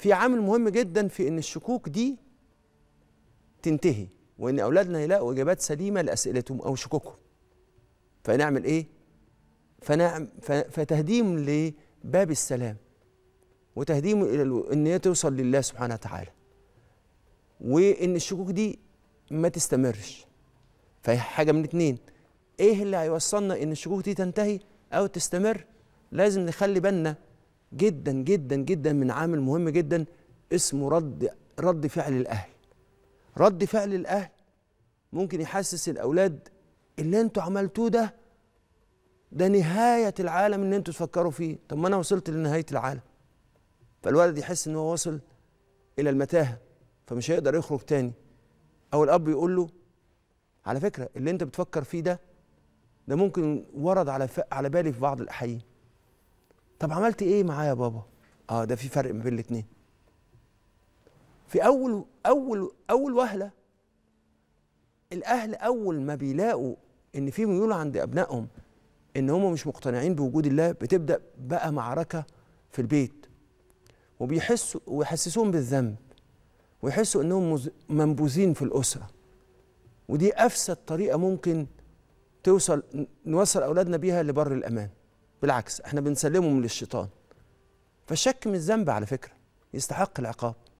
في عامل مهم جدا في ان الشكوك دي تنتهي وان اولادنا يلاقوا اجابات سليمه لاسئلتهم او شكوكهم فنعمل ايه فنعم فتهديم لباب السلام وتهديم الى ان هي توصل لله سبحانه وتعالى وان الشكوك دي ما تستمرش فهي حاجه من اتنين ايه اللي هيوصلنا ان الشكوك دي تنتهي او تستمر لازم نخلي بالنا جدا جدا جدا من عامل مهم جدا اسمه رد رد فعل الاهل رد فعل الاهل ممكن يحسس الاولاد اللي انتوا عملتوه ده ده نهايه العالم اللي انتوا تفكروا فيه طب ما انا وصلت لنهايه العالم فالولد يحس ان هو وصل الى المتاهه فمش هيقدر يخرج تاني او الاب يقول له على فكره اللي انت بتفكر فيه ده ده ممكن ورد على على بالي في بعض الاحيان طب عملت ايه معايا يا بابا اه ده في فرق ما بين الاثنين في اول اول اول وهله الاهل اول ما بيلاقوا ان في ميول عند ابنائهم ان هم مش مقتنعين بوجود الله بتبدا بقى معركه في البيت وبيحسوا ويحسسوهم بالذنب ويحسوا انهم منبوذين في الاسره ودي افسد طريقه ممكن توصل نوصل اولادنا بيها لبر الامان بالعكس احنا بنسلمهم للشيطان فالشك من الذنب على فكره يستحق العقاب